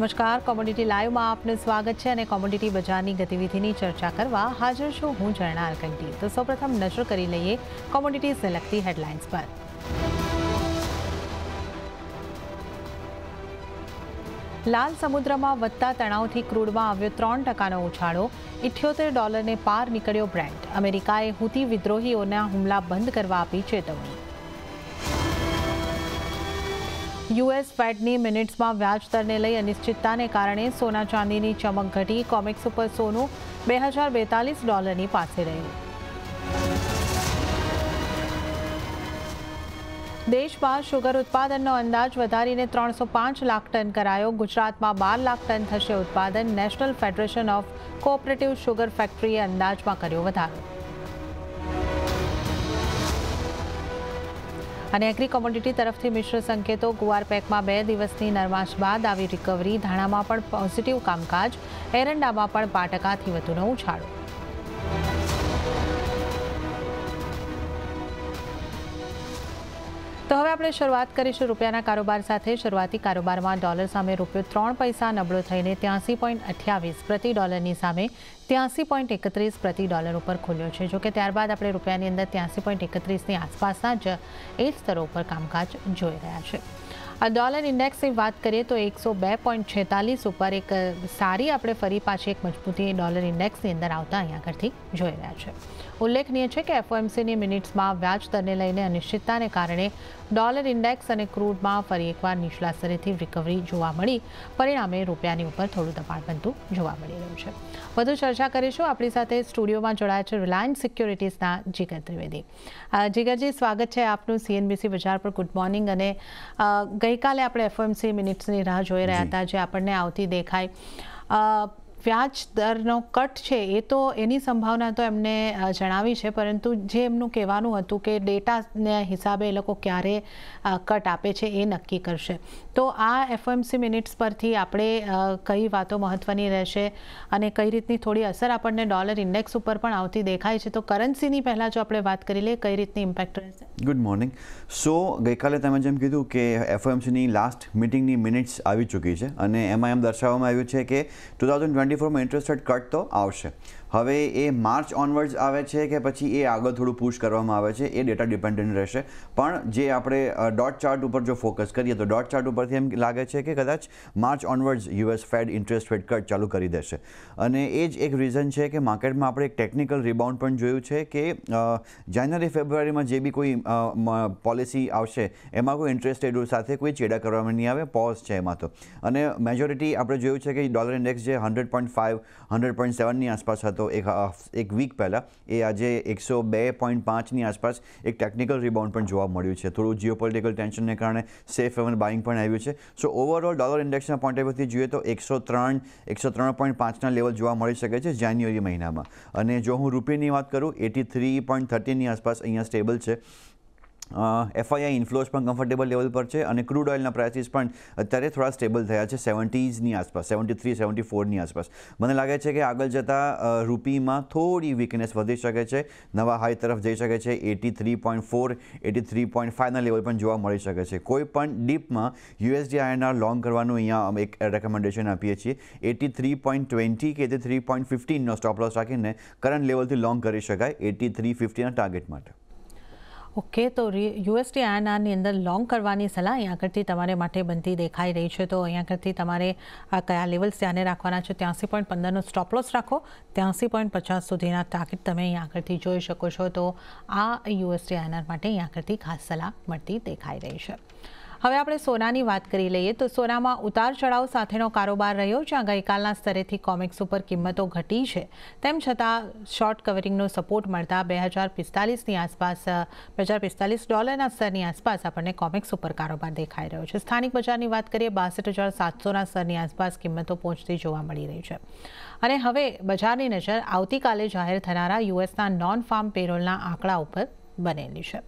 નમસ્કાર કોમોડિટી લાઈવમાં આપનું સ્વાગત છે અને કોમોડિટી બજારની ગતિવિધિની ચર્ચા કરવા હાજર છું હું જરણાર અલકંટી તો સૌપ્રથમ નજર કરી લઈએ કોમોડિટીઝને લગતી હેડલાઇન્સ પર લાલ સમુદ્રમાં વધતા તણાવથી ક્રૂડમાં આવ્યો ત્રણ ટકાનો ઉછાળો ઇઠ્યોતેર ડોલરને પાર નીકળ્યો બ્રેન્ડ અમેરિકાએ હુતી વિદ્રોહીઓના હુમલા બંધ કરવા આપી ચેતવણી यूएस फेडनी मिनिट्स में व्याजदर ने लई अनिश्चितता ने कारण सोना चांदी की चमक घटी कॉमिक्स पर सोनू बजार बेतालीस डॉलर की पासे रही देश में शुगर उत्पादन अंदाज वारी त्रो पांच लाख टन कराय गुजरात में बार लाख टन थे उत्पादन national federation of cooperative sugar factory अंदाज में करो वारो અને એગ્રી કોમોડિટી તરફથી મિશ્ર સંકેતો ગુવાર પેકમાં બે દિવસની નરમાશ બાદ આવી રિકવરી ધાણામાં પણ પોઝિટિવ કામકાજ એરંડામાં પણ બાર ટકાથી વધુનો ઉછાળો તો હવે આપણે શરૂઆત કરીશું રૂપિયાના કારોબાર સાથે શરૂઆતી કારોબારમાં ડોલર સામે રૂપિયો ત્રણ પૈસા નબળો થઈને ત્યાંસી પોઈન્ટ અઠ્યાવીસ પ્રતિ ડોલરની સામે ત્યાંસી પોઈન્ટ એકત્રીસ પ્રતિ ડોલર ઉપર ખુલ્યો છે જોકે ત્યારબાદ આપણે રૂપિયાની અંદર ત્યાંસી પોઈન્ટ એકત્રીસની આસપાસના જ એ સ્તરો ઉપર કામકાજ જોઈ રહ્યા છે આ ડોલર ઇન્ડેક્સની વાત કરીએ તો એકસો બે પોઈન્ટ છેતાલીસ ઉપર એક સારી આપણે ફરી પાછી એક મજબૂતી ડોલર ઇન્ડેક્સની અંદર આવતા અહીંયા આગળથી જોઈ રહ્યા છે ઉલ્લેખનીય છે કે એફઓએમસીની મિનિટ્સમાં વ્યાજદરને લઈને અનિશ્ચિતતાને કારણે ડોલર ઇન્ડેક્સ અને ક્રૂડમાં ફરી એકવાર નીચલા સ્તરેથી રિકવરી જોવા મળી પરિણામે રૂપિયાની ઉપર થોડું દબાણ બનતું જોવા મળી રહ્યું છે વધુ ચર્ચા કરીશું આપણી સાથે સ્ટુડિયોમાં જોડાયા છે રિલાયન્સ સિક્યોરિટીઝના જીગર ત્રિવેદી જીગરજી સ્વાગત છે આપનું સીએનબીસી બજાર પર ગુડ મોર્નિંગ અને ગઈકાલે આપણે એફઓએમસી મિનિટ્સની રાહ જોઈ રહ્યા હતા જે આપણને આવતી દેખાય વ્યાજ દરનો કટ છે એ તો એની સંભાવના તો એમને જણાવી છે પરંતુ જે એમનું કહેવાનું હતું કે ડેટાને હિસાબે એ લોકો ક્યારે કટ આપે છે એ નક્કી કરશે તો આ એફએમસી મિનિટ્સ પરથી આપણે કઈ વાતો મહત્ત્વની રહેશે અને કઈ રીતની થોડી અસર આપણને ડોલર ઇન્ડેક્સ ઉપર પણ આવતી દેખાય છે તો કરન્સીની પહેલાં જો આપણે વાત કરી લઈએ કઈ રીતની ઇમ્પેક્ટ રહેશે ગુડ મોર્નિંગ સો ગઈકાલે તમે જેમ કીધું કે એફએમસીની લાસ્ટ મિટિંગની મિનિટ્સ આવી ચૂકી છે અને એમાં એમ દર્શાવવામાં આવ્યું છે કે ટુ થાઉઝન્ડ ટ્વેન્ટી ફોરમાં ઇન્ટરેસ્ટ રેટ ઘટતો આવશે હવે એ માર્ચ ઓનવર્ડ્સ આવે છે કે પછી એ આગળ થોડું પુશ કરવામાં આવે છે એ ડેટા ડિપેન્ડન્ટ રહેશે પણ જે આપણે ડોટ ચાર્ટ ઉપર જો ફોકસ કરીએ તો ડોટ ચાર્ટ ઉપરથી એમ લાગે છે કે કદાચ March onwards US Fed interest rate cut ચાલુ કરી દેશે અને એ જ એક રીઝન છે કે માર્કેટમાં આપણે એક ટેકનિકલ રિબાઉન્ડ પણ જોયું છે કે જાન્યુઆરી ફેબ્રુઆરીમાં જે બી કોઈ પોલિસી આવશે એમાં કોઈ ઇન્ટરેસ્ટ રેટ સાથે કોઈ ચેડા કરવામાં નહીં આવે પોઝ છે એમાં તો અને મેજોરિટી આપણે જોયું છે કે ડોલર ઇન્ડેક્સ જે hundred point five hundred point સેવનની આસપાસ હતો હતો એક એક વીક પહેલાં એ આજે એકસો બે પોઈન્ટ પાંચની આસપાસ એક ટેકનિકલ રિબાઉન્ડ પણ જોવા મળ્યું છે થોડું જીઓપોલિટિકલ ટેન્શનને કારણે સેફ હેવન બાઇંગ પણ આવ્યું છે સો ઓવરઓલ ડોલર ઇન્ડેક્સના પોઈન્ટ ઓફ જોઈએ તો એકસો ત્રણ એકસો ત્રણ પોઈન્ટ પાંચના લેવલ જોવા મળી શકે છે જાન્યુઆરી મહિનામાં અને જો હું રૂપિયાની વાત કરું એટી થ્રી પોઈન્ટ થર્ટીની આસપાસ અહીંયા સ્ટેબલ છે એફઆઈઆઈ ઇન્ફ્લોઝ પણ કમ્ફર્ટેબલ લેવલ પર છે અને ક્રૂડ ઓઇલના પ્રાઇસીસ પણ અત્યારે થોડા સ્ટેબલ થયા છે સેવન્ટીઝની આસપાસ સેવન્ટી થ્રી સેવન્ટી ફોરની આસપાસ મને લાગે છે કે આગળ જતાં રૂપીમાં થોડી વીકનેસ વધી શકે છે નવા હાઈ તરફ જઈ શકે છે eighty three point four eighty three point ફાઇવના લેવલ પણ જોવા મળી શકે છે કોઈ પણ ડીપમાં યુએસડી આઈએનઆર લોંગ કરવાનું અહીંયા અમે એક રેકમેન્ડેશન આપીએ છીએ એટી થ્રી પોઈન્ટ ટ્વેન્ટી કે એટી થ્રી પોઈન્ટ ફિફ્ટીનનો સ્ટોપ લોસ રાખીને કરંટ લેવલથી લોંગ કરી શકાય એટી થ્રી ફિફ્ટીના ટાર્ગેટ માટે ઓકે તો યુએસડી આઈએનઆરની અંદર લોંગ કરવાની સલાહ અહીંયા આગળથી તમારે માટે બનતી દેખાઈ રહી છે તો અહીંયા આગળથી તમારે આ કયા લેવલ્સ ધ્યાને રાખવાના છે ત્યાંસી પોઈન્ટ પંદરનો સ્ટોપલોસ રાખો ત્યાંસી પોઈન્ટ પચાસ સુધીના ટાર્ગેટ તમે અહીંયા આગળથી જોઈ શકો છો તો આ યુએસડી આઈએનઆર માટે અહીંયા આગળથી ખાસ સલાહ મળતી દેખાઈ રહી છે હવે આપણે સોનાની વાત કરી લઈએ તો સોનામાં ઉતાર ચઢાવ સાથેનો કારોબાર રહ્યો છે આ ગઈકાલના સ્તરેથી કોમેક્સ ઉપર કિંમતો ઘટી છે તેમ છતાં શોર્ટ કવરિંગનો સપોર્ટ મળતા બે હજાર પિસ્તાલીસની આસપાસ બે હજાર પિસ્તાલીસ ડોલરના સ્તરની આસપાસ આપણને કોમેક્સ ઉપર કારોબાર દેખાઈ રહ્યો છે સ્થાનિક બજારની વાત કરીએ બાસઠ હજાર સાતસોના સ્તરની આસપાસ કિંમતો પહોંચતી જોવા મળી રહી છે અને હવે બજારની નજર આવતીકાલે જાહેર થનારા યુએસના નોન ફાર્મ પેરોલના આંકડા ઉપર બનેલી છે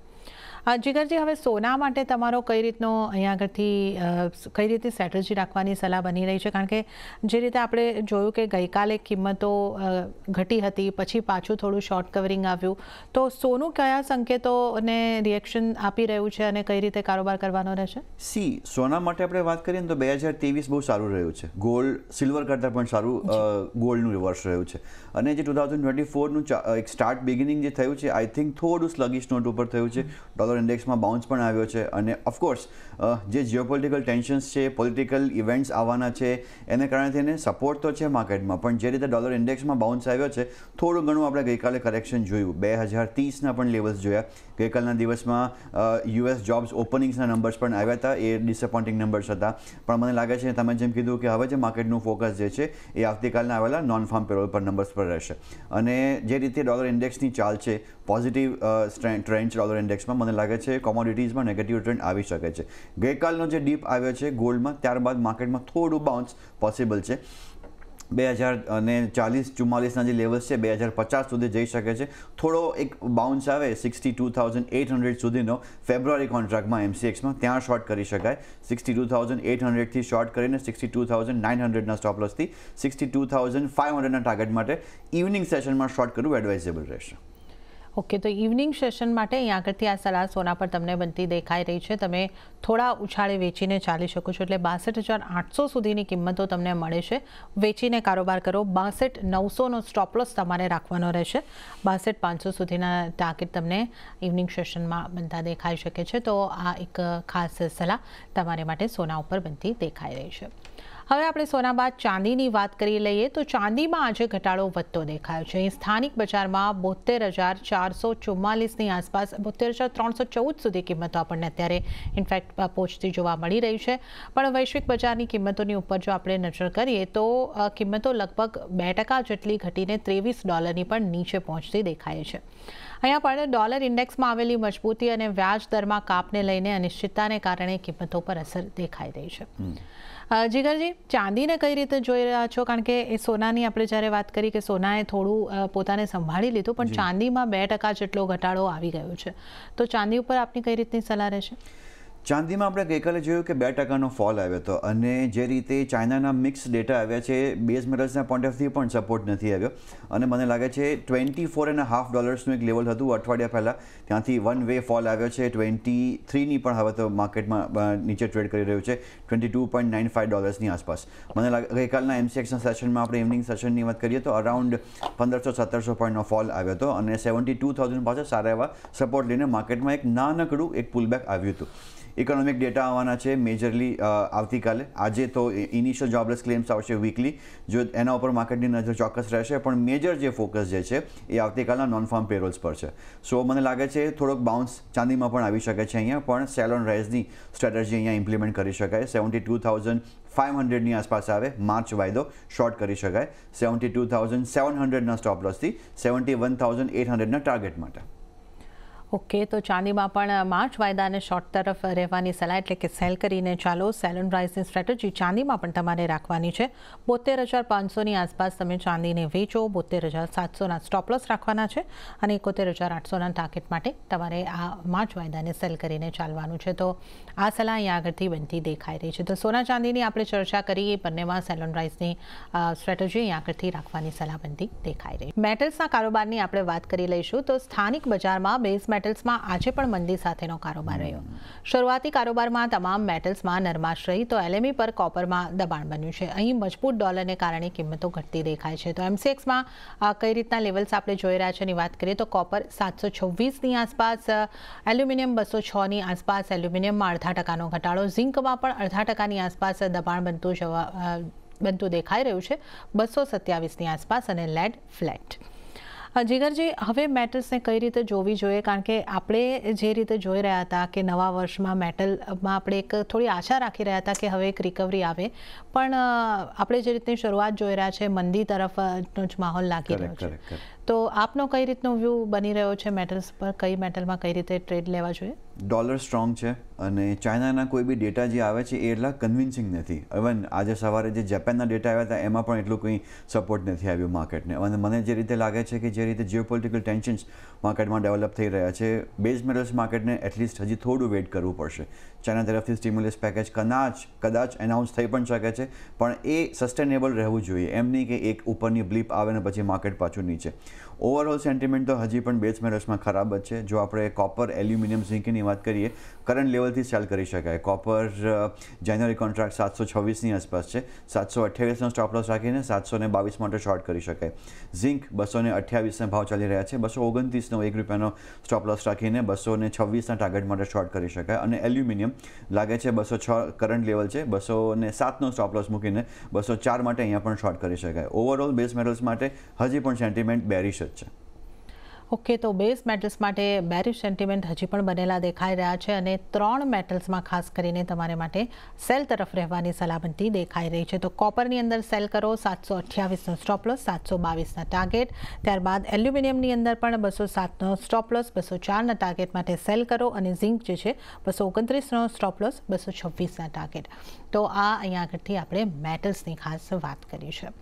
જીગરજી હવે સોના માટે તમારો કઈ રીતનો અહીંયા આગળથી કઈ રીતે સ્ટ્રેટેજી રાખવાની સલાહ બની રહી છે કારણ કે જે રીતે આપણે જોયું કે ગઈકાલે કિંમતો ઘટી હતી પછી પાછું થોડું શોર્ટ કવરિંગ આવ્યું તો સોનું કયા સંકેતો સંકેતોને રિએક્શન આપી રહ્યું છે અને કઈ રીતે કારોબાર કરવાનો રહેશે સી સોના માટે આપણે વાત કરીએ તો બે હજાર ત્રેવીસ બહુ સારું રહ્યું છે ગોલ્ડ સિલ્વર કરતાં પણ સારું ગોલ્ડનું વર્ષ રહ્યું છે અને જે ટુ થાઉઝન્ડ ટ્વેન્ટી ફોરનું એક સ્ટાર્ટ બિગિનિંગ જે થયું છે આઈ થિંક થોડું સ્લગિશ નોટ ઉપર થયું છે ડોલર ડોલર ઇન્ડેક્સમાં બાઉન્સ પણ આવ્યો છે અને ઓફકોર્સ જે જીઓપોલિટિકલ ટેન્શન્સ છે પોલિટિકલ ઇવેન્ટ્સ આવવાના છે એને કારણે એને સપોર્ટ તો છે માર્કેટમાં પણ જે રીતે ડોલર ઇન્ડેક્સમાં બાઉન્સ આવ્યો છે થોડું ઘણું આપણે ગઈકાલે કરેક્શન જોયું બે હજાર ત્રીસના પણ લેવલ્સ જોયા ગઈકાલના દિવસમાં યુએસ જોબ્સ ઓપનિંગ્સના નંબર્સ પણ આવ્યા હતા એ ડિસએપોઇન્ટિંગ નંબર્સ હતા પણ મને લાગે છે તમે જેમ કીધું કે હવે જે માર્કેટનું ફોકસ જે છે એ આવતીકાલના આવેલા નોન ફાર્મ પેરોલ પર નંબર્સ પર રહેશે અને જે રીતે ડોલર ઇન્ડેક્સની ચાલ છે પોઝિટિવ ટ્રેન્ડ ડોલર ઇન્ડેક્સમાં મને લાગે છે કોમોડિટીઝમાં નેગેટિવ ટ્રેન્ડ આવી શકે છે ગઈકાલનો જે ડીપ આવ્યો છે ગોલ્ડમાં ત્યારબાદ માર્કેટમાં થોડું બાઉન્સ પોસિબલ છે બે હજાર અને ચાલીસ ચુમ્માલીસના જે લેવલ્સ છે બે હજાર પચાસ સુધી જઈ શકે છે થોડો એક બાઉન્સ આવે sixty two thousand eight hundred સુધીનો ફેબ્રુઆરી કોન્ટ્રાક્ટમાં એમસીએક્સમાં ત્યાં શોર્ટ કરી શકાય સિક્સટી ટુ થાઉઝન્ડ એટ હંડ્રેડથી શોર્ટ કરીને સિક્સટી ટુ થાઉઝન્ડ નાઇન હંડ્રેડના સ્ટોપલોસથી સિક્સટી ટુ થાઉઝન્ડ ફાઇવ હંડ્રેડના ટાર્ગેટ માટે ઇવનિંગ સેશનમાં શોર્ટ કરવું એડવાઇઝેબલ રહેશે ઓકે તો ઇવનિંગ સેશન માટે અહીંયા આગળથી આ સલાહ સોના પર તમને બનતી દેખાઈ રહી છે તમે થોડા ઉછાળે વેચીને ચાલી શકો છો એટલે બાસઠ હજાર આઠસો સુધીની કિંમતો તમને મળે છે વેચીને કારોબાર કરો બાસઠ નવસોનો સ્ટોપલોસ તમારે રાખવાનો રહેશે બાસઠ પાંચસો સુધીના ટાર્ગેટ તમને ઇવનિંગ સેશનમાં બનતા દેખાઈ શકે છે તો આ એક ખાસ સલાહ તમારે માટે સોના ઉપર બનતી દેખાઈ રહી છે હવે આપણે સોના બાદ ચાંદીની વાત કરી લઈએ તો ચાંદીમાં આજે ઘટાડો વધતો દેખાયો છે સ્થાનિક બજારમાં બોતેર હજાર ચારસો ચુમ્માલીસની આસપાસ બોતેર હજાર ત્રણસો ચૌદ સુધી કિંમતો આપણને અત્યારે ઇનફેક્ટ પહોંચતી જોવા મળી રહી છે પણ વૈશ્વિક બજારની કિંમતોની ઉપર જો આપણે નજર કરીએ તો કિંમતો લગભગ બે ટકા જેટલી ઘટીને ત્રેવીસ ડોલરની પણ નીચે પહોંચતી દેખાય છે અહીંયા પણ ડોલર ઇન્ડેક્સમાં આવેલી મજબૂતી અને વ્યાજ દરમાં કાપને લઈને અનિશ્ચિતતાને કારણે કિંમતો પર અસર દેખાઈ રહી છે જીગરજી ચાંદીને કઈ રીતે જોઈ રહ્યા છો કારણ કે એ સોનાની આપણે જ્યારે વાત કરી કે સોનાએ થોડું પોતાને સંભાળી લીધું પણ ચાંદીમાં બે ટકા જેટલો ઘટાડો આવી ગયો છે તો ચાંદી ઉપર આપની કઈ રીતની સલાહ રહેશે ચાંદીમાં આપણે ગઈકાલે જોયું કે બે ટકાનો ફોલ આવ્યો હતો અને જે રીતે ચાઇનાના મિક્સ ડેટા આવ્યા છે બેઝ મેટલ્સના પોઈન્ટ ઓફ વ્યૂ પણ સપોર્ટ નથી આવ્યો અને મને લાગે છે ટ્વેન્ટી ફોર એન્ડ હાફ ડોલર્સનું એક લેવલ હતું અઠવાડિયા પહેલાં ત્યાંથી વન વે ફોલ આવ્યો છે ટ્વેન્ટી થ્રીની પણ હવે તો માર્કેટમાં નીચે ટ્રેડ કરી રહ્યું છે twenty two point nine five ડોલર્સની આસપાસ મને લાગે ગઈકાલના એમસીએક્સના સેશનમાં આપણે ઇવનિંગ સેશનની વાત કરીએ તો અરાઉન્ડ પંદરસો સત્તરસો પોઈન્ટનો ફોલ આવ્યો હતો અને સેવન્ટી ટુ થાઉઝન્ડ પાછળ સારા એવા સપોર્ટ લઈને માર્કેટમાં એક નાનકડું એક પુલબેક આવ્યું હતું ઇકોનોમિક ડેટા આવવાના છે મેજરલી આવતીકાલે આજે તો ઇનિશિયલ જોબલેસ ક્લેમ્સ આવશે વીકલી જો એના ઉપર માર્કેટની નજર ચોક્કસ રહેશે પણ મેજર જે ફોકસ જે છે એ આવતીકાલના નોન ફાર્મ પેરોલ્સ પર છે સો મને લાગે છે થોડોક બાઉન્સ ચાંદીમાં પણ આવી શકે છે અહીંયા પણ સેલ ઓન રાઇઝની સ્ટ્રેટર્જી અહીંયા ઇમ્પ્લિમેન્ટ કરી શકાય સેવન્ટી ટુ થાઉઝન્ડ ફાઇવ હંડ્રેડની આસપાસ આવે માર્ચ વાયદો શોર્ટ કરી શકાય સેવન્ટી ટુ થાઉઝન્ડ સેવન હંડ્રેડના સ્ટોપ લોસથી સેવન્ટી વન થાઉઝન્ડ એટ હંડ્રેડના ટાર્ગેટ માટે ઓકે તો ચાંદીમાં પણ માર્ચ વાયદાને શોર્ટ તરફ રહેવાની સલાહ એટલે કે સેલ કરીને ચાલો સેલ એન્ડ રાઇઝની સ્ટ્રેટેજી ચાંદીમાં પણ તમારે રાખવાની છે બોતેર હજાર પાંચસોની આસપાસ તમે ચાંદીને વેચો બોતેર હજાર સાતસોના સ્ટોપલસ રાખવાના છે અને એકોતેર હજાર આઠસોના ટાર્ગેટ માટે તમારે આ માર્ચ વાયદાને સેલ કરીને ચાલવાનું છે તો આ સલાહ અહીંયા આગળથી બનતી દેખાઈ રહી છે તો સોના ચાંદીની આપણે ચર્ચા કરી એ બંનેમાં સેલ એન્ડ રાઇઝની સ્ટ્રેટેજી અહીંયા આગળથી રાખવાની સલાહ બનતી દેખાઈ રહી મેટલ્સના કારોબારની આપણે વાત કરી લઈશું તો સ્થાનિક બજારમાં બેઝ મેટ મેટલ્સમાં આજે પણ મંદી સાથેનો કારોબાર રહ્યો શરૂઆતી કારોબારમાં તમામ મેટલ્સમાં નરમાશ રહી તો એલએમઈ e પર કોપરમાં દબાણ બન્યું છે અહીં મજબૂત ડોલરને કારણે કિંમતો ઘટતી દેખાય છે તો એમસીએક્સમાં કઈ રીતના લેવલ્સ આપણે જોઈ રહ્યા છે એની વાત કરીએ તો કોપર સાતસો છવ્વીસની આસપાસ એલ્યુમિનિયમ બસો છની આસપાસ એલ્યુમિનિયમમાં અડધા ટકાનો ઘટાડો ઝિંકમાં પણ અડધા ટકાની આસપાસ દબાણ બનતું જવા બનતું દેખાઈ રહ્યું છે બસો સત્યાવીસની આસપાસ અને લેડ ફ્લેટ જીગરજી હવે મેટલ્સને કઈ રીતે જોવી જોઈએ કારણ કે આપણે જે રીતે જોઈ રહ્યા હતા કે નવા વર્ષમાં મેટલમાં આપણે એક થોડી આશા રાખી રહ્યા હતા કે હવે એક રિકવરી આવે પણ આપણે જે રીતની શરૂઆત જોઈ રહ્યા છે મંદી તરફનો જ માહોલ લાગી રહ્યો છે તો આપનો કઈ રીતનો વ્યૂ બની રહ્યો છે મેટલ્સ પર કઈ મેટલમાં કઈ રીતે ટ્રેડ લેવા જોઈએ ડોલર સ્ટ્રોંગ છે અને ચાઇનાના કોઈ બી ડેટા જે આવે છે એ એટલા કન્વિન્સિંગ નથી ઇવન આજે સવારે જે જાપાનના ડેટા આવ્યા હતા એમાં પણ એટલું કંઈ સપોર્ટ નથી આવ્યું માર્કેટને અને મને જે રીતે લાગે છે કે જે રીતે જીઓપોલિટિકલ ટેન્શન્સ માર્કેટમાં ડેવલપ થઈ રહ્યા છે બેઝ મેટલ્સ માર્કેટને એટલીસ્ટ હજી થોડું વેઇટ કરવું પડશે ચાઇના તરફથી સ્ટિમ્યુલસ પેકેજ કદાચ કદાચ એનાઉન્સ થઈ પણ શકે છે પણ એ સસ્ટેનેબલ રહેવું જોઈએ એમ નહીં કે એક ઉપરની બ્લીપ આવે ને પછી માર્કેટ પાછું નીચે ઓવરઓલ સેન્ટિમેન્ટ તો હજી પણ બેટ્સમેન રશમાં ખરાબ જ છે જો આપણે કોપર એલ્યુમિનિયમ ઝીંકની વાત કરીએ કરંટ લેવલથી સેલ કરી શકાય કોપર જાન્યુઆરી કોન્ટ્રાક્ટ સાતસો છવ્વીસની આસપાસ છે સાતસો અઠ્યાવીસનો સ્ટોપ લોસ રાખીને સાતસો ને બાવીસ માટે શોર્ટ કરી શકાય ઝીંક બસો ને અઠ્યાવીસના ભાવ ચાલી રહ્યા છે બસો ઓગણત્રીસનો એક રૂપિયાનો સ્ટોપ લોસ રાખીને બસો ને છવ્વીસના ટાર્ગેટ માટે શોર્ટ કરી શકાય અને એલ્યુમિનિયમ લાગે છે બસો છ કરંટ લેવલ છે બસો ને સાતનો સ્ટોપ લોસ મૂકીને બસો ચાર માટે અહીંયા પણ શોર્ટ કરી શકાય ઓવરઓલ બેઝ મેટલ્સ માટે હજી પણ સેન્ટિમેન્ટ બેરિશ જ છે ઓકે તો બેઝ મેટલ્સ માટે બેરિશ સેન્ટિમેન્ટ હજી પણ બનેલા દેખાઈ રહ્યા છે અને ત્રણ મેટલ્સમાં ખાસ કરીને તમારે માટે સેલ તરફ રહેવાની સલામતી દેખાઈ રહી છે તો કોપરની અંદર સેલ કરો સાતસો અઠ્યાવીસનો સ્ટોપલોસ સાતસો બાવીસના ટાર્ગેટ ત્યારબાદ એલ્યુમિનિયમની અંદર પણ બસો સાતનો સ્ટોપલોસ બસો ચારના ટાર્ગેટ માટે સેલ કરો અને ઝીંક જે છે બસો ઓગણત્રીસનો સ્ટોપલોસ બસો છવ્વીસના ટાર્ગેટ તો આ અહીંયા આગળથી આપણે મેટલ્સની ખાસ વાત કરી છે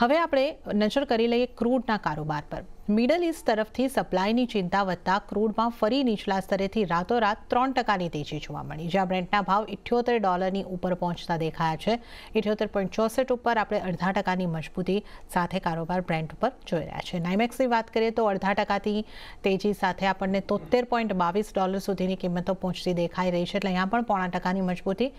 હવે આપણે નજર કરી લઈએ ક્રૂડના કારોબાર પર મિડલ ઇસ્ટ તરફથી સપ્લાયની ચિંતા વધતા ક્રૂડમાં ફરી નીચલા સ્તરેથી રાતોરાત ત્રણ ટકાની તેજી જોવા મળી જ્યાં બ્રેન્ડના ભાવ ઇઠ્યોતેર ડોલરની ઉપર પહોંચતા દેખાયા છે ઇઠ્યોતેર પોઈન્ટ ચોસઠ ઉપર આપણે અડધા ટકાની મજબૂતી સાથે કારોબાર બ્રેન્ડ ઉપર જોઈ રહ્યા છે નાઇમેક્સની વાત કરીએ તો અડધા ટકાથી તેજી સાથે આપણને તોતેર પોઈન્ટ બાવીસ ડોલર સુધીની કિંમતો પહોંચતી દેખાઈ રહી છે એટલે અહીંયા પણ પોણા ટકાની મજબૂતી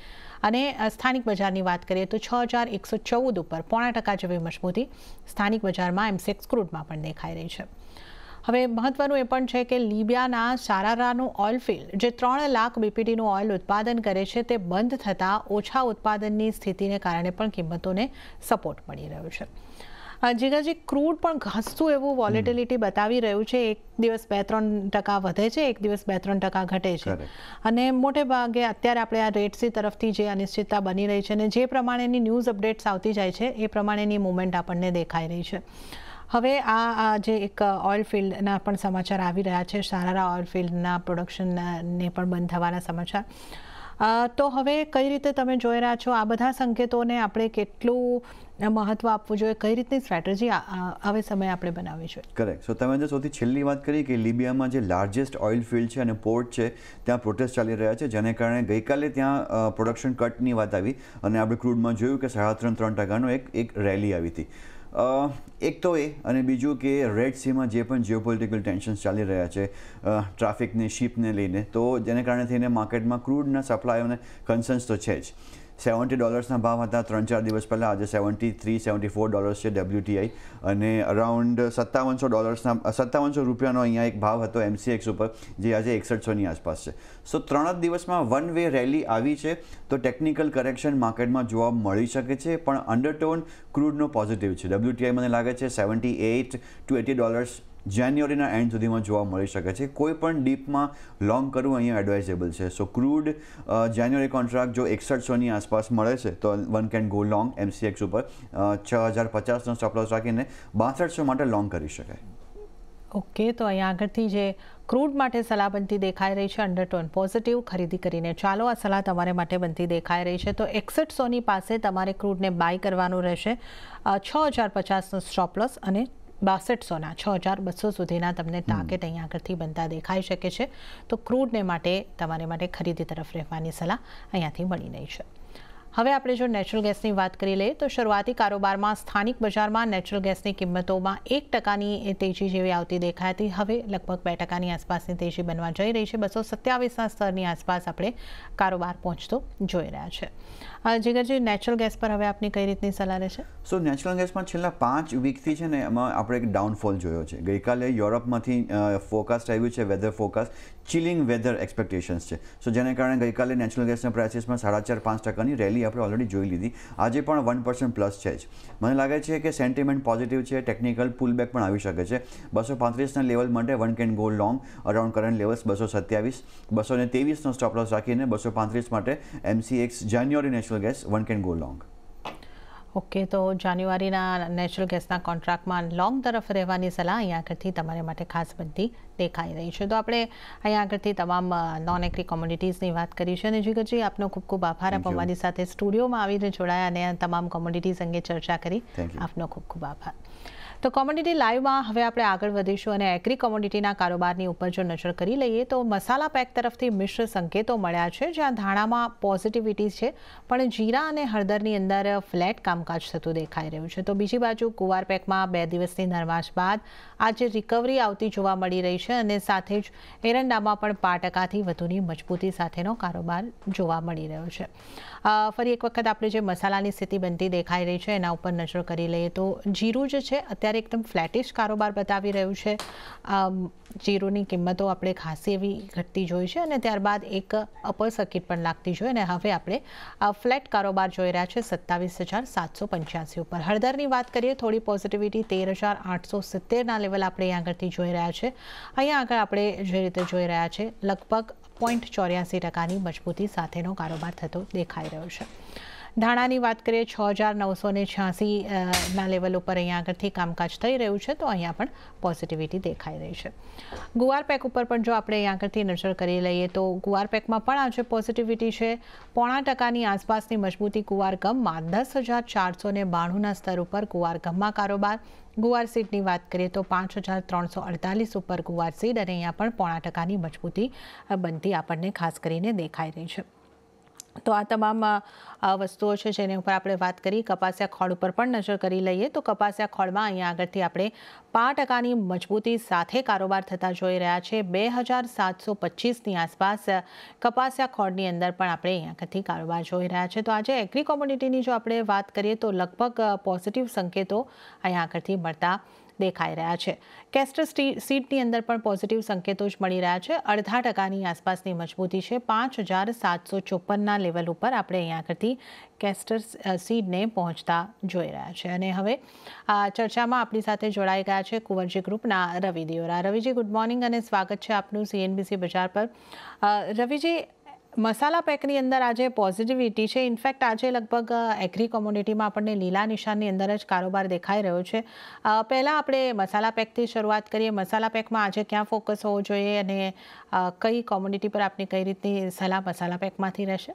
અને સ્થાનિક બજારની વાત કરીએ તો છ હજાર એકસો ચૌદ ઉપર પોણા ટકા જેવી મજબૂતી સ્થાનિક બજારમાં એમસેક્સ ક્રૂડમાં પણ દેખાઈ રહી છે છે હવે મહત્વનું એ પણ છે કે લીબિયાના સારારાનું ઓઇલ ફિલ્ડ જે ત્રણ લાખ બીપીટીનું ઓઇલ ઉત્પાદન કરે છે તે બંધ થતાં ઓછા ઉત્પાદનની સ્થિતિને કારણે પણ કિંમતોને સપોર્ટ મળી રહ્યો છે જીગાજી ક્રૂડ પણ ઘસતું એવું વોલેટિલિટી બતાવી રહ્યું છે એક દિવસ બે ત્રણ ટકા વધે છે એક દિવસ બે ત્રણ ટકા ઘટે છે અને મોટે ભાગે અત્યારે આપણે આ રેટસી તરફથી જે અનિશ્ચિતતા બની રહી છે અને જે પ્રમાણેની ન્યૂઝ અપડેટ્સ આવતી જાય છે એ પ્રમાણેની મુવમેન્ટ આપણને દેખાઈ રહી છે હવે આ જે એક ઓઇલ ફિલ્ડના પણ સમાચાર આવી રહ્યા છે સારારા ઓઇલ ફિલ્ડના પ્રોડક્શનને પણ બંધ થવાના સમાચાર તો હવે કઈ રીતે તમે જોઈ રહ્યા છો આ બધા સંકેતોને આપણે કેટલું મહત્વ આપવું જોઈએ કઈ રીતની સ્ટ્રેટેજી હવે સમય આપણે બનાવવી જોઈએ કરેક્ટ સો તમે જે સૌથી છેલ્લી વાત કરી કે લિબિયામાં જે લાર્જેસ્ટ ઓઇલ ફિલ્ડ છે અને પોર્ટ છે ત્યાં પ્રોટેસ્ટ ચાલી રહ્યા છે જેને કારણે ગઈકાલે ત્યાં પ્રોડક્શન કટની વાત આવી અને આપણે ક્રૂડમાં જોયું કે સાડા ત્રણ ત્રણ ટકાનો એક એક રેલી આવી હતી એક તો એ અને બીજું કે રેડ સીમાં જે પણ જીઓપોલિટિકલ ટેન્શન ચાલી રહ્યા છે ટ્રાફિકને શીપને લઈને તો જેને કારણે થઈને માર્કેટમાં ક્રૂડના સપ્લાયોને કન્સર્ન્સ તો છે જ સેવન્ટી ડોલર્સના ભાવ હતા ત્રણ ચાર દિવસ પહેલાં આજે seventy three seventy four dollars છે ડબલ્યુટીઆઈ અને અરાઉન્ડ સત્તાવનસો ડોલર્સના સત્તાવનસો રૂપિયાનો અહીંયા એક ભાવ હતો એમસીએક્સ ઉપર જે આજે એકસઠસોની આસપાસ છે સો ત્રણ જ દિવસમાં વન વે રેલી આવી છે તો ટેકનિકલ કરેક્શન માર્કેટમાં જોવા મળી શકે છે પણ અંડરટોન ક્રૂડનો પોઝિટિવ છે ડબલ્યુટીઆઈ મને લાગે છે seventy eight to eighty dollars જાન્યુઆરીના એન્ડ સુધીમાં જોવા મળી શકે છે કોઈ પણ ડીપમાં લોંગ કરવું અહીંયા એડવાઇઝેબલ છે સો ક્રૂડ જાન્યુઆરી કોન્ટ્રાક્ટ જો એકસઠસોની આસપાસ મળે છે તો one can go long MCX ઉપર છ હજાર પચાસનો સ્ટોપલોસ રાખીને બાસઠસો માટે લોંગ કરી શકાય ઓકે તો અહીંયા આગળથી જે ક્રૂડ માટે સલાહ બનતી દેખાઈ રહી છે અંડરટોન પોઝિટિવ ખરીદી કરીને ચાલો આ સલાહ તમારે માટે બનતી દેખાઈ રહી છે તો એકસઠસોની પાસે તમારે ક્રૂડને બાય કરવાનું રહેશે છ હજાર પચાસનો સ્ટોપલોસ અને બાસઠસોના છ હજાર બસો સુધીના તમને ટાર્ગેટ અહીંયા આગળથી બનતા દેખાઈ શકે છે તો ક્રૂડને માટે તમારે માટે ખરીદી તરફ રહેવાની સલાહ અહીંયાથી મળી રહી છે હવે આપણે જો નેચરલ ગેસની વાત કરી લઈએ તો શરૂઆતી કારોબારમાં સ્થાનિક બજારમાં નેચરલ ગેસની કિંમતોમાં એક ટકાની તેજી જેવી આવતી દેખાઈ હતી હવે લગભગ બે ટકાની આસપાસની તેજી બનવા જઈ રહી છે બસો સત્યાવીસના સ્તરની આસપાસ આપણે કારોબાર પહોંચતો જોઈ રહ્યા છે જીગરજી નેચરલ ગેસ પર હવે આપની કઈ રીતની સલાહ રહેશે સો નેચરલ ગેસમાં છેલ્લા પાંચ વીકથી છે ને એમાં આપણે એક ડાઉનફોલ જોયો છે ગઈકાલે યુરોપમાંથી ફોકાસ્ટ આવ્યું છે weather focus chilling weather expectations છે સો જેને કારણે ગઈકાલે નેચરલ ગેસના પ્રાઇસીસમાં સાડા ચાર પાંચ ટકાની રેલી આપણે ઓલરેડી જોઈ લીધી આજે પણ વન પર્સન્ટ પ્લસ છે જ મને લાગે છે કે સેન્ટિમેન્ટ પોઝિટિવ છે ટેકનિકલ પુલબેક પણ આવી શકે છે બસો પાંત્રીસના લેવલ માટે one can go long around current levels બસો સત્યાવીસ બસો ને તેવીસનો સ્ટોપ લોસ રાખીને બસો પાંત્રીસ માટે MC MCX January natural gas one can go long okay તો જાન્યુઆરીના નેચરલ ગેસના કોન્ટ્રાક્ટમાં લોંગ તરફ રહેવાની સલાહ અહીંયા આગળથી તમારે માટે ખાસ બધી દેખાઈ રહી છે તો આપણે અહીંયા આગળથી તમામ નોન એગ્રી કોમોડિટીઝની વાત કરી છે અને જીગરજી આપનો ખૂબ ખૂબ આભાર આપવાની સાથે સ્ટુડિયોમાં આવીને જોડાયા અને તમામ કોમોડિટીઝ અંગે ચર્ચા કરી આપનો ખૂબ ખૂબ આભાર તો કોમોડિટી લાઈવમાં હવે આપણે આગળ વધીશું અને એગ્રી કોમોડિટીના કારોબારની ઉપર જો નજર કરી લઈએ તો મસાલા પેક તરફથી મિશ્ર સંકેતો મળ્યા છે જ્યાં ધાણામાં પોઝિટિવિટી છે પણ જીરા અને હળદરની અંદર ફ્લેટ કામકાજ થતું દેખાઈ રહ્યું છે તો બીજી બાજુ કુવાર પેકમાં બે દિવસની નરમાશ બાદ આજે રિકવરી આવતી જોવા મળી રહી છે અને સાથે જ એરંડામાં પણ પાંચ ટકાથી વધુની મજબૂતી સાથેનો કારોબાર જોવા મળી રહ્યો છે ફરી એક વખત આપણે જે મસાલાની સ્થિતિ બનતી દેખાઈ રહી છે એના ઉપર નજર કરી લઈએ તો જીરું જે છે અત્યારે અત્યારે એકદમ ફ્લેટિશ કારોબાર બતાવી રહ્યું છે જીરોની કિંમતો આપણે ખાસી એવી ઘટતી જોઈ છે અને ત્યારબાદ એક અપર સર્કિટ પણ લાગતી જોઈએ અને હવે આપણે ફ્લેટ કારોબાર જોઈ રહ્યા છે સત્તાવીસ હજાર સાતસો પંચ્યાસી ઉપર હળદરની વાત કરીએ થોડી પોઝિટિવિટી તેર હજાર આઠસો સિત્તેરના લેવલ આપણે અહીંયા આગળથી જોઈ રહ્યા છે અહીંયા આગળ આપણે જે રીતે જોઈ રહ્યા છે લગભગ પોઈન્ટ ચોર્યાસી ટકાની મજબૂતી સાથેનો કારોબાર થતો દેખાઈ રહ્યો છે ધાણાની વાત કરીએ છ હજાર નવસો ને છ્યાસીના લેવલ ઉપર અહીંયા આગળથી કામકાજ થઈ રહ્યું છે તો અહીંયા પણ પોઝિટિવિટી દેખાઈ રહી છે ગુવાર પેક ઉપર પણ જો આપણે અહીંયા આગળથી નજર કરી લઈએ તો ગુવાર પેકમાં પણ આજે પોઝિટિવિટી છે પોણા ટકાની આસપાસની મજબૂતી ગુવાર ગમમાં દસ હજાર ચારસો ને બાણુંના સ્તર ઉપર ગુવાર ગમમાં કારોબાર ગુવાર સીડની વાત કરીએ તો પાંચ હજાર ત્રણસો અડતાલીસ ઉપર ગુવાર સીડ અને અહીંયા પણ પોણા ટકાની મજબૂતી બનતી આપણને ખાસ કરીને દેખાઈ રહી છે તો આ તમામ વસ્તુઓ છે જેની ઉપર આપણે વાત કરી કપાસિયા ખોળ ઉપર પણ નજર કરી લઈએ તો કપાસિયા ખોળમાં અહીંયા આગળથી આપણે પાંચ ટકાની મજબૂતી સાથે કારોબાર થતા જોઈ રહ્યા છે બે હજાર સાતસો પચીસની આસપાસ કપાસિયા ખોળની અંદર પણ આપણે અહીંયા આગળથી કારોબાર જોઈ રહ્યા છે તો આજે એગ્રી કોમોડિટીની જો આપણે વાત કરીએ તો લગભગ પોઝિટિવ સંકેતો અહીંયા આગળથી મળતા દેખાઈ રહ્યા છે કેસ્ટર સીટની અંદર પણ પોઝિટિવ સંકેતો જ મળી રહ્યા છે અડધા ટકાની આસપાસની મજબૂતી છે પાંચ હજાર સાતસો ચોપનના લેવલ ઉપર આપણે અહીંયા આગળથી કેસ્ટર સીડને પહોંચતા જોઈ રહ્યા છે અને હવે આ ચર્ચામાં આપણી સાથે જોડાઈ ગયા છે કુંવરજી ગ્રુપના રવિ દેવરા રવિજી ગુડ મોર્નિંગ અને સ્વાગત છે આપનું સીએનબીસી બજાર પર રવિજી મસાલા પેકની અંદર આજે પોઝિટિવિટી છે ઇનફેક્ટ આજે લગભગ એગ્રી કોમ્યુનિટીમાં આપણને લીલા નિશાનની અંદર જ કારોબાર દેખાઈ રહ્યો છે પહેલા આપણે મસાલા પેકથી શરૂઆત કરીએ મસાલા પેકમાં આજે ક્યાં ફોકસ હોવો જોઈએ અને કઈ કોમ્યુનિટી પર આપની કઈ રીતની સલાહ મસાલા પેકમાંથી રહેશે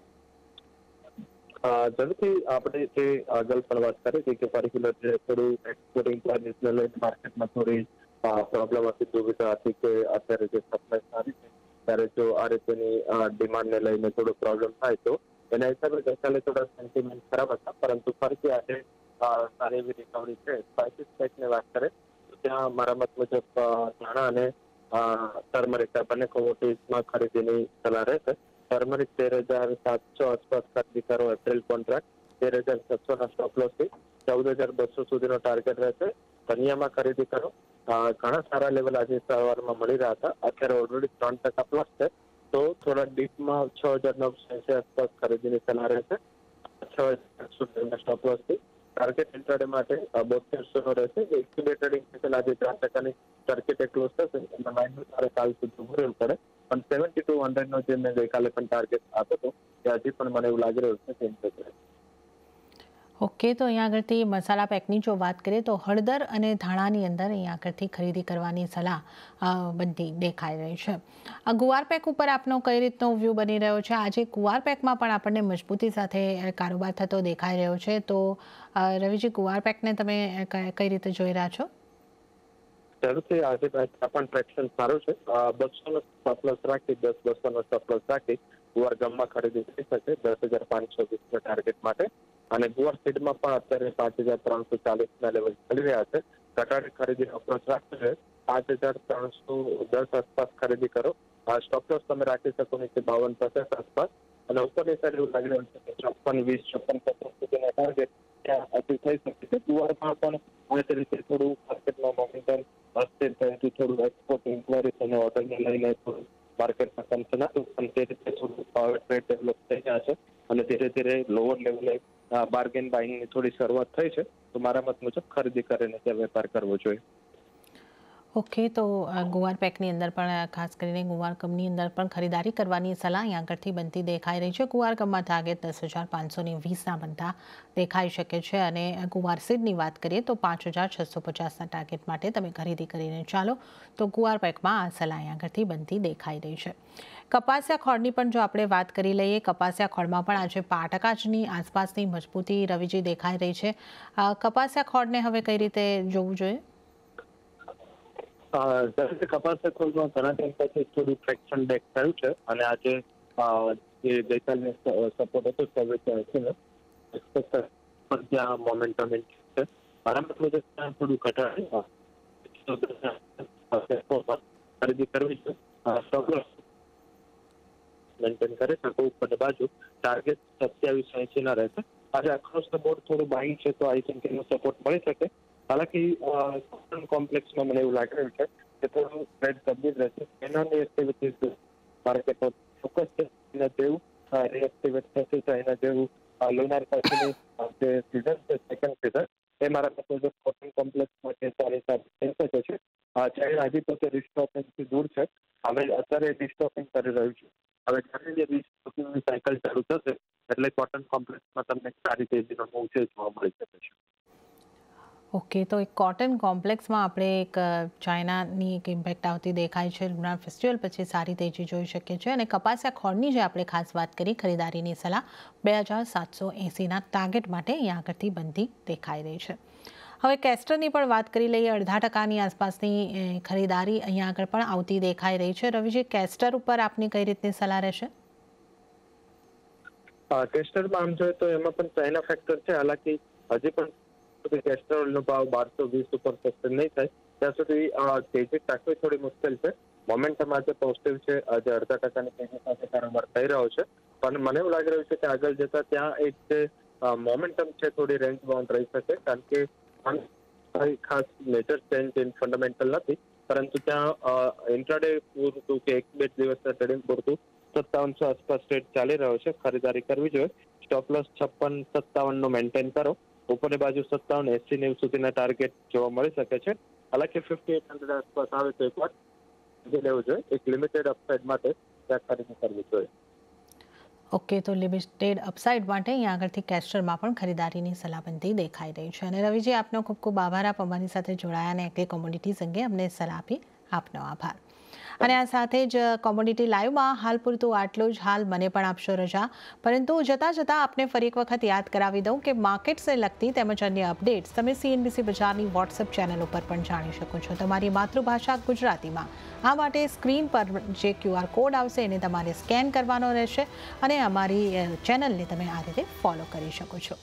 જરૂરથી આપણે જે આગળ પણ વાત કરી હતી કે પર્ટિક્યુલર થોડું એક્સપોર્ટિંગ માર્કેટમાં થોડી પ્રોબ્લેમ હતી દુવિધા હતી કે અત્યારે જે સપ્લાય સારી છે ત્યારે જો આ રીતેની ડિમાન્ડને લઈને થોડો પ્રોબ્લેમ થાય તો એના હિસાબે ગઈકાલે થોડા સેન્ટિમેન્ટ ખરાબ હતા પરંતુ ફરીથી આજે સારી એવી રિકવરી છે સ્પાઇસીસ ફેટની વાત કરે તો ત્યાં મારા મત મુજબ ધાણા અને ટર્મરિક બંને કોવોટીસમાં ખરીદીની સલાહ રહેશે ટર્મરિક તેર હજાર સાતસો આસપાસ ખરીદી કરો એપ્રિલ કોન્ટ્રાક્ટ તેર હજાર છસો ના સ્ટોપ થી ચૌદ હજાર બસો સુધીનો ટાર્ગેટ રહેશે ધનિયામાં ખરીદી કરો ઘણા સારા લેવલ આજે સવારમાં મળી રહ્યા હતા અત્યારે ઓલરેડી ત્રણ ટકા પ્લસ છે તો થોડા ડીપમાં છ હજાર નવસો એસી આસપાસ ખરીદીની સલાહ રહેશે છ હજાર સ્ટોપ લોસથી ટાર્ગેટ ઇન્ટ્રાડે માટે બોતેરસો નો રહેશે એક્યુબેટેડ ઇન્ફ્લેશન આજે ચાર ટકાની ટાર્ગેટ એટલું થશે એટલે માઇન્ડ તારે કાલ સુધી ઉભું રહેવું પડે પણ સેવન્ટી ટુ નો જે મેં ગઈકાલે પણ ટાર્ગેટ આપ્યો હતો કે હજી પણ મને એવું લાગી રહ્યું છે કે ઇન્ટરેસ્ટ રહેશે ઓકે તો અહીંયા આગળથી મસાલા પેકની જો વાત કરીએ તો હળદર અને ધાણાની અંદર અહીંયા આગળથી ખરીદી કરવાની સલાહ બધી દેખાઈ રહી છે આ ગુવાર પેક ઉપર આપનો કઈ રીતનો વ્યૂ બની રહ્યો છે આજે કુવાર પેકમાં પણ આપણને મજબૂતી સાથે કારોબાર થતો દેખાઈ રહ્યો છે તો રવિજી ગુવાર પેકને તમે કઈ રીતે જોઈ રહ્યા છો જરૂરથી આજે પણ ટ્રેક્શન સારું છે બસો પ્લસ રાખી દસ બસો નો રાખી ગુવાર ગામમાં ખરીદી થઈ શકે દસ હજાર પાંચસો વીસના ટાર્ગેટ માટે અને ગુવાર ફીડમાં પણ અત્યારે પાંચ હજાર ત્રણસો ચાલીસ ના લેવલ ચાલી રહ્યા છે ઘટાડી ખરીદી અપ્રોચ રાખશે પાંચ હજાર ત્રણસો દસ આસપાસ ખરીદી કરો આ સ્ટોપલોસ તમે રાખી શકો નીચે બાવન પચાસ આસપાસ અને ઉપરની સાઈડ એવું લાગી રહ્યું છે કે ચોપન વીસ ચોપન પચાસ સુધીના ટાર્ગેટ ત્યાં અચીવ થઈ શકે છે ગુવારમાં પણ આ રીતે થોડું માર્કેટમાં મોમેન્ટમ હશે ત્યાંથી થોડું એક્સપોર્ટ ઇન્ક્વાયરીઝ અને ઓર્ડરને લઈને થોડું માર્કેટમાં સનસનાતું સંકેત પાવર ટ્રેડ ડેવલપ થઈ રહ્યા છે અને ધીરે ધીરે લોઅર લેવલે બાર્ગેન બાઇંગની થોડી શરૂઆત થઈ છે તો મારા મત મુજબ ખરીદી કરીને તે વેપાર કરવો જોઈએ ઓકે તો ગુવાર પેકની અંદર પણ ખાસ કરીને ગુવાર કમની અંદર પણ ખરીદારી કરવાની સલાહ અહીં આગળથી બનતી દેખાઈ રહી છે ગુવાર કમમાં ટાર્ગેટ દસ હજાર પાંચસોને વીસના બનતા દેખાઈ શકે છે અને ગુવાર સીડની વાત કરીએ તો પાંચ હજાર છસો પચાસના ટાર્ગેટ માટે તમે ખરીદી કરીને ચાલો તો ગુવાર પેકમાં આ સલાહ અહીં આગળથી બનતી દેખાઈ રહી છે કપાસિયા ખોળની પણ જો આપણે વાત કરી લઈએ કપાસિયા ખોળમાં પણ આજે પાટકાજની આસપાસની મજબૂતી રવિજી દેખાઈ રહી છે કપાસિયા ખોળને હવે કઈ રીતે જોવું જોઈએ દર કપાસ કોર્ટમાં ઘણા ટાઈમ પછી થોડું ટ્રેક્શન બેક થયું છે અને આજે જે સપોર્ટ હતો સર્વિસ ત્યાં મોમેન્ટમ છે મારા મત થોડું ઘટાડે ખરીદી કરવી છે મેન્ટેન કરે શકો ઉપર બાજુ ટાર્ગેટ સત્યાવીસ એસી ના રહેશે આજે આક્રોશ બોર્ડ થોડું બાઈ છે તો આઈ થિંક એનો સપોર્ટ મળી શકે હાલાકી કોમ્પ્લેક્સમાં મને એવું લાગી રહ્યું છે કે થોડું ફ્રેડ સબમિટ રહેશે એનાની એક્ટિવિટીઝ માર્કેટ પર ફોકસ છે એના જેવું રિએક્ટિવેટ થશે તો એના જેવું લોનાર પાસેની જે સિઝન છે સેકન્ડ સિઝન એ મારા પ્રપોઝલ કોટન કોમ્પ્લેક્સ માટે સારી સારી થઈ શકે છે ચાઇના હજી પોતે રિસ્ટોપિંગથી દૂર છે હવે અત્યારે રિસ્ટોપિંગ કરી રહ્યું છે હવે જ્યારે જે રિસ્ટોકિંગની સાયકલ ચાલુ થશે એટલે કોટન કોમ્પ્લેક્સમાં તમને સારી તેજીનો ઉછેર જોવા મળી શકે છે ઓકે તો એક કોટન કોમ્પ્લેક્સમાં આપણે એક ચાઇનાની એક ઇમ્પેક્ટ આવતી દેખાય છે લુણા ફેસ્ટિવલ પછી સારી તેજી જોઈ શકીએ છીએ અને કપાસિયા ખોળની જે આપણે ખાસ વાત કરી ખરીદારીની સલાહ બે હજાર સાતસો એંસીના ટાર્ગેટ માટે અહીંયા આગળથી બનતી દેખાઈ રહી છે હવે કેસ્ટરની પણ વાત કરી લઈએ અડધા ટકાની આસપાસની ખરીદારી અહીંયા આગળ પણ આવતી દેખાઈ રહી છે રવિજી કેસ્ટર ઉપર આપની કઈ રીતની સલાહ રહેશે કેસ્ટરમાં આમ જોઈએ તો એમાં પણ ચાઇના ફેક્ટર છે હાલાકી હજી પણ સુધી કેસ્ટર ભાવ બારસો વીસ ઉપર સસ્ટેન નહીં થાય ત્યાં સુધી તેજી ટાકવી થોડી મુશ્કેલ છે મોમેન્ટમ આજે પોઝિટિવ છે આજે અડધા ટકાની તેજી સાથે કારોબાર થઈ રહ્યો છે પણ મને એવું લાગી રહ્યું છે કે આગળ જતા ત્યાં એક જે મોમેન્ટમ છે થોડી રેન્જ બાઉન્ડ રહી શકે કારણ કે ખાસ મેજર ચેન્જ ઇન ફંડામેન્ટલ નથી પરંતુ ત્યાં ઇન્ટ્રાડે પૂરતું કે એક બે દિવસના ટ્રેડિંગ પૂરતું સત્તાવનસો આસપાસ રેટ ચાલી રહ્યો છે ખરીદારી કરવી જોઈએ સ્ટોપ લોસ છપ્પન સત્તાવનનો મેન્ટેન કરો ઉપરની બાજુ સત્તાવન એસી નેવું સુધીના ટાર્ગેટ જોવા મળી શકે છે હાલાકી ફિફ્ટી એટ હંડ્રેડ આસપાસ આવે તો એક વાર લેવું જોઈએ એક લિમિટેડ અપસાઇડ માટે ખરીદી કરવી જોઈએ ઓકે તો લિમિટેડ અપસાઇડ માટે અહીંયા આગળથી કેસ્ટરમાં પણ ખરીદારીની સલાહબંધી દેખાઈ રહી છે અને રવિજી આપનો ખૂબ ખૂબ આભાર આપ અમારી સાથે જોડાયા અને એગ્રી કોમોડિટીઝ અંગે અમને સલાહ આપી આપનો આભાર અને આ સાથે જ કોમ્યુનિટી લાઈવમાં હાલ પૂરતું આટલું જ હાલ મને પણ આપશો રજા પરંતુ જતાં જતાં આપને ફરી એક વખત યાદ કરાવી દઉં કે માર્કેટ્સને લગતી તેમજ અન્ય અપડેટ્સ તમે સીએનબીસી બજારની વોટ્સએપ ચેનલ ઉપર પણ જાણી શકો છો તમારી માતૃભાષા ગુજરાતીમાં આ માટે સ્ક્રીન પર જે ક્યુઆર કોડ આવશે એને તમારે સ્કેન કરવાનો રહેશે અને અમારી ચેનલને તમે આ રીતે ફોલો કરી શકો છો